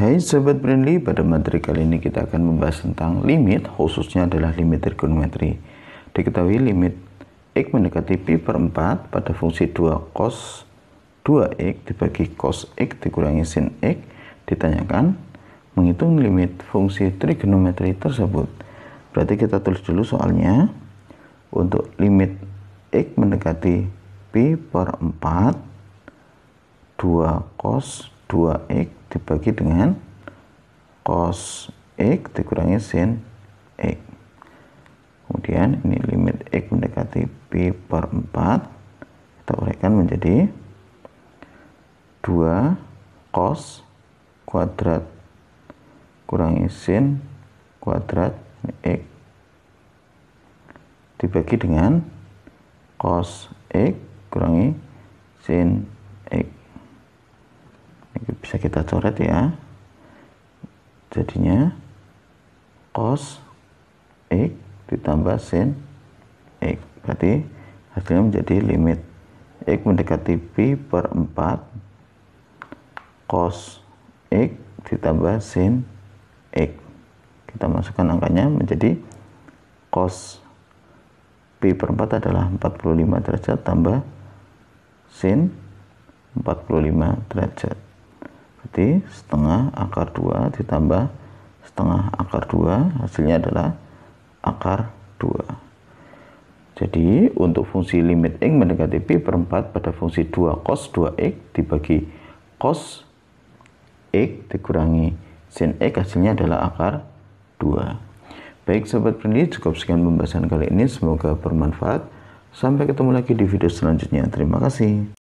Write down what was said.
Hai Sobat Brandly, pada materi kali ini kita akan membahas tentang limit, khususnya adalah limit trigonometri. Diketahui limit x mendekati pi per 4 pada fungsi 2 cos 2x dibagi cos x dikurangi sin x ditanyakan menghitung limit fungsi trigonometri tersebut. Berarti kita tulis dulu soalnya untuk limit x mendekati pi per 4 2 cos 2x dibagi dengan cos x dikurangi sin x. Kemudian ini limit x mendekati p per 4 kita uraikan menjadi 2 cos kuadrat kurangi sin kuadrat x dibagi dengan cos x kurangi sin x bisa kita coret ya jadinya cos x ditambah sin x berarti hasilnya menjadi limit x mendekati pi per 4 cos x ditambah sin x kita masukkan angkanya menjadi cos pi per 4 adalah 45 derajat tambah sin 45 derajat berarti setengah akar 2 ditambah setengah akar 2 hasilnya adalah akar 2 jadi untuk fungsi limit x mendekati p per 4 pada fungsi 2 cos 2x dibagi cos x dikurangi sin x hasilnya adalah akar 2 baik sobat pendidik cukup sekian pembahasan kali ini semoga bermanfaat sampai ketemu lagi di video selanjutnya terima kasih